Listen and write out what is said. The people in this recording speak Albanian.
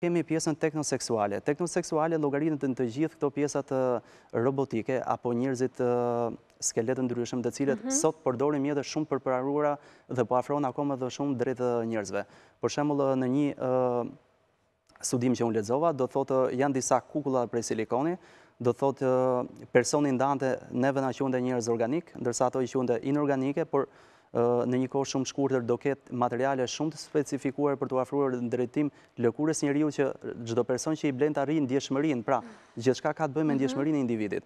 kemi pjesën teknoseksuale. Teknoseksuale logaritën të në të gjithë këto pjesat robotike, apo njërzit skeletën ndryshëm dhe cilët mhm. sot përdorin edhe shumë përpërarura dhe po afron akome dhe shumë drejtë njërzve. Por shemullë në një studim që unë ledzova, do të thotë janë disa kukula prej silikoni, do të thotë personin dante neve në qënde njërz organik, ndërsa ato i qënde inorganike, por në një kohë shumë shkurëtër do ketë materiale shumë të specifikuar për të uafruar në drejtim lëkurës një riu që gjithë person që i blenda rinë, ndjeshëmërinë, pra gjithë shka ka të bëjmë mhm. ndjeshëmërinë e individit.